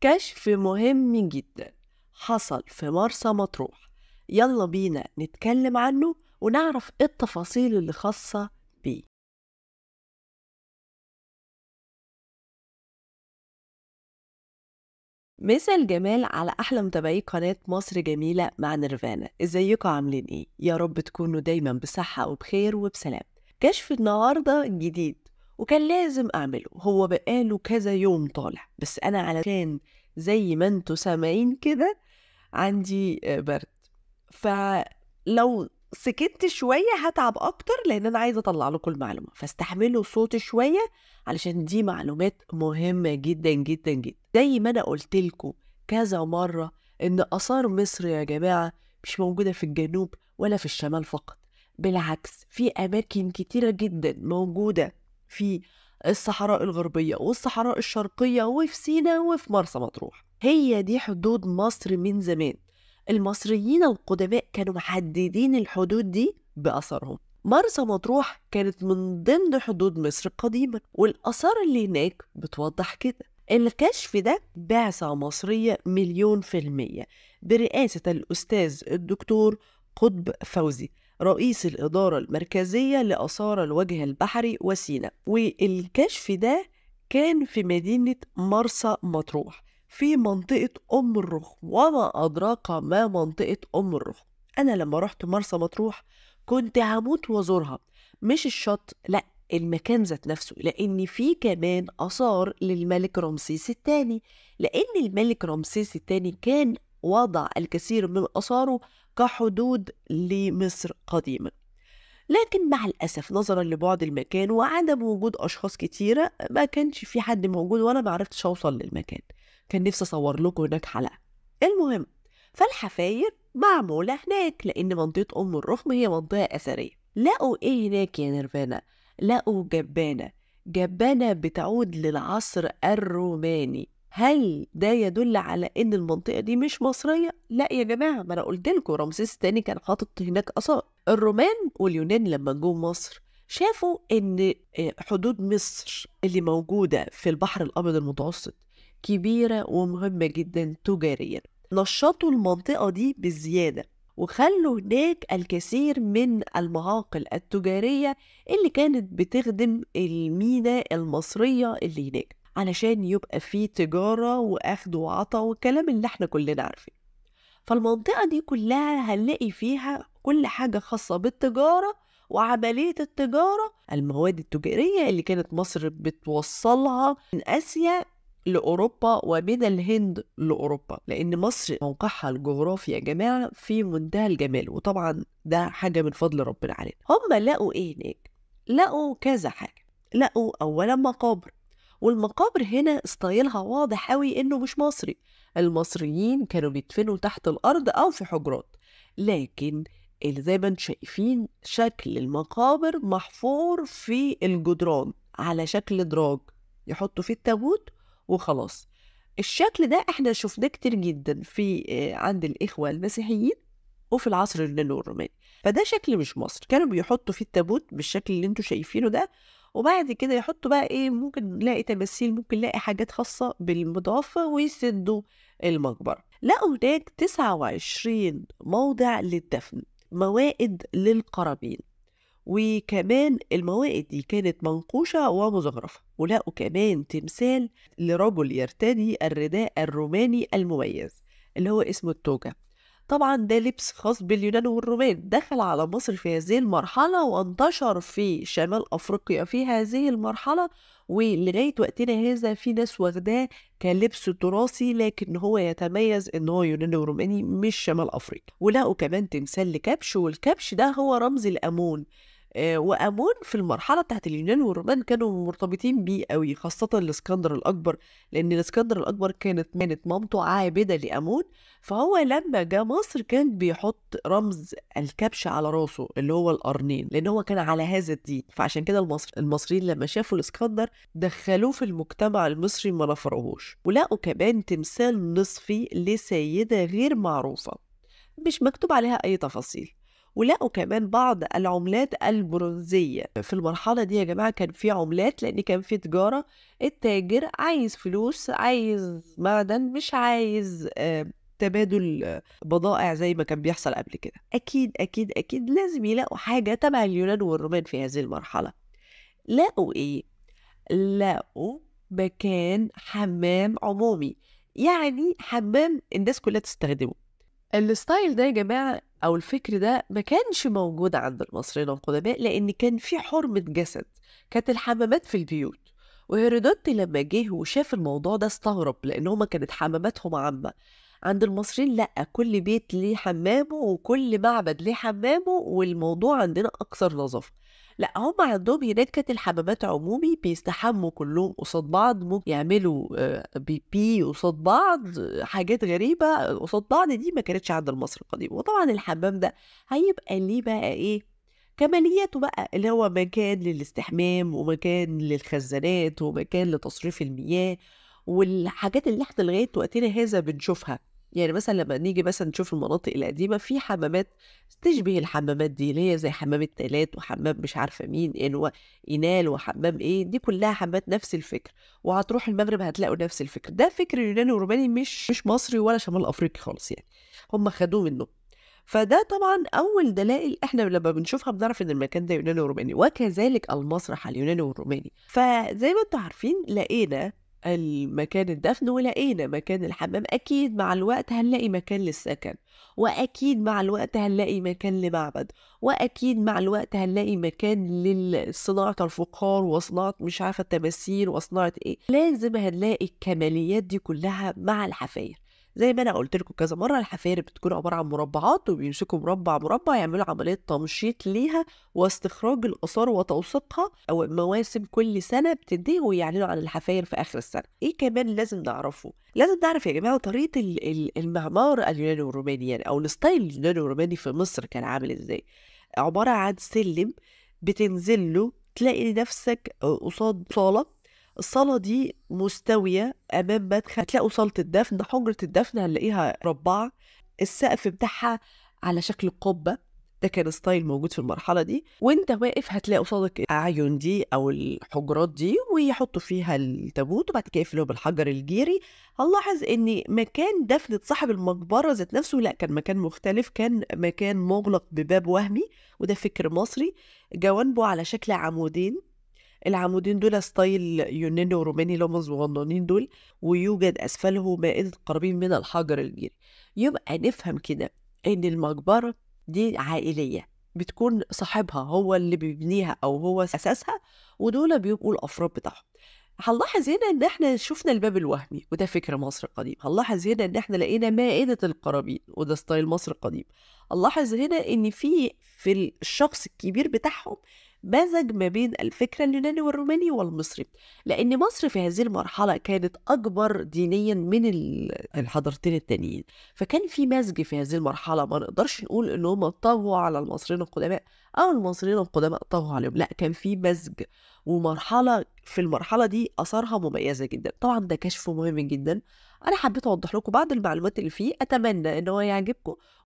كشف مهم جدا حصل في مرسى مطروح يلا بينا نتكلم عنه ونعرف ايه التفاصيل اللي خاصة بيه مساء الجمال على أحلى متابعي قناة مصر جميلة مع نيرفانا ازيكم عاملين ايه؟ يا رب تكونوا دايما بصحة وبخير وبسلام كشف النهاردة جديد وكان لازم أعمله هو بقاله كذا يوم طالع بس أنا علشان زي ما انتوا سامعين كده عندي آه، برد فلو سكت شوية هتعب أكتر لأن أنا عايزة أطلع لكم المعلومة فاستحملوا صوتي شوية علشان دي معلومات مهمة جدا جدا جدا زي ما أنا قلت لكم كذا مرة إن آثار مصر يا جماعة مش موجودة في الجنوب ولا في الشمال فقط بالعكس في أماكن كتيرة جدا موجودة في الصحراء الغربية والصحراء الشرقية وفي سينا وفي مرسى مطروح هي دي حدود مصر من زمان المصريين القدماء كانوا محددين الحدود دي بأثرهم مرسى مطروح كانت من ضمن حدود مصر قديما والآثار اللي هناك بتوضح كده الكشف ده بعثة مصرية مليون في المية برئاسة الأستاذ الدكتور قطب فوزي رئيس الإدارة المركزية لأثار الوجه البحري وسينا والكشف ده كان في مدينة مرسى مطروح في منطقة أم الرخم وما أدراك ما منطقة أم الرخم أنا لما رحت مرسى مطروح كنت هموت وازورها مش الشط لأ المكان ذات نفسه لأن في كمان آثار للملك رمسيس الثاني لأن الملك رمسيس الثاني كان وضع الكثير من آثاره كحدود لمصر قديما لكن مع الأسف نظرا لبعد المكان وعدم وجود أشخاص كتيرة ما كانش في حد موجود وأنا معرفتش أوصل للمكان كان نفسي أصور لكم هناك حلقة المهم فالحفاير معمولة هناك لأن منطقة أم الرخم هي منطقة أثرية لقوا إيه هناك يا نيرفانا لقوا جبانة جبانة بتعود للعصر الروماني هل ده يدل على ان المنطقه دي مش مصريه لا يا جماعه ما انا قلت لكم رمسيس الثاني كان حاطط هناك اثار الرومان واليونان لما جم مصر شافوا ان آه، حدود مصر اللي موجوده في البحر الابيض المتوسط كبيره ومهمه جدا تجاريا نشطوا المنطقه دي بزياده وخلوا هناك الكثير من المعاقل التجاريه اللي كانت بتخدم الميناء المصريه اللي هناك علشان يبقى فيه تجارة وأخد وعطا والكلام اللي احنا كلنا عارفينه فالمنطقة دي كلها هنلاقي فيها كل حاجة خاصة بالتجارة وعملية التجارة المواد التجارية اللي كانت مصر بتوصلها من آسيا لأوروبا ومن الهند لأوروبا لأن مصر موقعها الجغرافي يا جماعة في منتهى الجمال وطبعا ده حاجة من فضل ربنا علينا هم لقوا إيه هناك لقوا كذا حاجة لقوا أولا مقابر والمقابر هنا ستايلها واضح قوي إنه مش مصري المصريين كانوا بيدفنوا تحت الأرض أو في حجرات لكن اللي زي ما انتم شايفين شكل المقابر محفور في الجدران على شكل دراج يحطوا فيه التابوت وخلاص الشكل ده احنا شفناه كتير جدا في آه، عند الإخوة المسيحيين وفي العصر النيلو الروماني فده شكل مش مصري كانوا بيحطوا فيه التابوت بالشكل اللي انتوا شايفينه ده وبعد كده يحطوا بقى ايه ممكن نلاقي تماثيل ممكن نلاقي حاجات خاصة بالمضافة ويسدوا المقبرة لقوا هناك 29 موضع للدفن موائد للقرابين وكمان الموائد دي كانت منقوشة ومزخرفة ولقوا كمان تمثال لرجل يرتدي الرداء الروماني المميز اللي هو اسمه التوجة طبعا ده لبس خاص باليونان والرومان دخل على مصر في هذه المرحلة وانتشر في شمال أفريقيا في هذه المرحلة ولغاية وقتنا هذا في ناس واخداه كلبس تراثي لكن هو يتميز ان هو يوناني وروماني مش شمال افريقيا ولقوا كمان تمثال لكبش والكبش ده هو رمز الامون آه، وأمون في المرحلة بتاعت اليونان والرومان كانوا مرتبطين بيه قوي خاصة الإسكندر الأكبر لأن الإسكندر الأكبر كانت كانت مامته عابدة لأمون فهو لما جه مصر كان بيحط رمز الكبش على راسه اللي هو القرنين لأن هو كان على هذا الدين فعشان كده المصر المصريين لما شافوا الإسكندر دخلوه في المجتمع المصري ما نفرهوش ولقوا كمان تمثال نصفي لسيدة غير معروفة مش مكتوب عليها أي تفاصيل ولقوا كمان بعض العملات البرونزية في المرحلة دي يا جماعة كان في عملات لأن كان في تجارة التاجر عايز فلوس عايز معدن مش عايز آه، تبادل بضائع زي ما كان بيحصل قبل كده أكيد أكيد أكيد لازم يلاقوا حاجة تبع اليونان والرومان في هذه المرحلة لقوا إيه؟ لقوا مكان حمام عمومي يعني حمام الناس كلها تستخدمه الستايل ده يا جماعه او الفكر ده ما كانش موجود عند المصريين القدماء لان كان في حرمه جسد كانت الحمامات في البيوت وهيرودوت لما جه وشاف الموضوع ده استغرب لان هما كانت حماماتهم عامه عند المصريين لا كل بيت ليه حمامه وكل معبد ليه حمامه والموضوع عندنا أكثر نظافة لا هم عندهم هناك كانت الحمامات عمومي بيستحموا كلهم قصاد بعض ممكن يعملوا آه، بي بي قصاد بعض حاجات غريبه آه، قصاد بعض دي ما كانتش عند المصري القديم وطبعا الحمام ده هيبقى ليه بقى ايه كمالياته بقى اللي هو مكان للاستحمام ومكان للخزانات ومكان لتصريف المياه والحاجات اللي احنا لغايه وقتنا هذا بنشوفها يعني مثلا لما نيجي مثلا نشوف المناطق القديمه في حمامات تشبه الحمامات دي اللي هي زي حمام التلات وحمام مش عارفه مين انوا يعني ينال وحمام ايه دي كلها حمامات نفس الفكر وهتروح المغرب هتلاقوا نفس الفكر ده فكر يوناني وروماني مش مش مصري ولا شمال افريقي خالص يعني هم خدوه منه فده طبعا اول دلائل احنا لما بنشوفها بنعرف ان المكان ده يوناني وروماني وكذلك المسرح اليوناني والروماني فزي ما انتم عارفين لقينا المكان الدفن ولقينا مكان الحمام أكيد مع الوقت هنلاقي مكان للسكن وأكيد مع الوقت هنلاقي مكان لمعبد وأكيد مع الوقت هنلاقي مكان لصناعة الفقار وصناعة مش عارفة التماثيل وصناعة إيه لازم هنلاقي الكماليات دي كلها مع الحفاية زي ما انا قلت لكم كذا مره الحفارب بتكون عباره عن مربعات وبيمسكوا مربع مربع يعملوا عمليه تمشيط ليها واستخراج الاثار وتوثيقها او مواسم كل سنه بتدي ويعلنوا عن الحفاير في اخر السنه ايه كمان لازم نعرفه لازم نعرف يا جماعه طريقه المعمار اليوناني والروماني يعني او الستايل اليوناني والروماني في مصر كان عامل ازاي عباره عن سلم بتنزل له تلاقي نفسك قصاد صاله الصالة دي مستوية أمام مدخل هتلاقوا صالة الدفن حجرة الدفن هنلاقيها مربعة السقف بتاعها على شكل قبة ده كان ستايل موجود في المرحلة دي وانت واقف هتلاقي قصادك الأعين دي أو الحجرات دي ويحطوا فيها التابوت وبعد كده يقفلوها بالحجر الجيري هنلاحظ إن مكان دفنة صاحب المقبرة ذات نفسه لا كان مكان مختلف كان مكان مغلق بباب وهمي وده فكر مصري جوانبه على شكل عمودين العمودين دول ستايل يوناني وروماني اللي هم صغننين دول ويوجد أسفله مائدة قرابين من الحجر الجيري يبقى نفهم كده إن المقبرة دي عائلية بتكون صاحبها هو اللي بيبنيها أو هو أساسها ودول بيبقوا الأفراد بتاعهم هنلاحظ هنا ان احنا شفنا الباب الوهمي وده فكر مصر القديم هنلاحظ هنا ان احنا لقينا مائدة القرابين وده ستايل مصر القديم هنلاحظ هنا ان في في الشخص الكبير بتاعهم مزج ما بين الفكر اليوناني والروماني والمصري لأن مصر في هذه المرحلة كانت أكبر دينيا من الحضارتين التانيين فكان في مزج في هذه المرحلة ما نقدرش نقول إن هم طغوا على المصريين القدماء أو المصريين القدماء طغوا عليهم لا كان في مزج ومرحلة في المرحلة دي أثارها مميزة جدا طبعا ده كشف مهم جدا أنا حبيت أوضح لكم بعض المعلومات اللي فيه أتمنى إن هو يعجبكم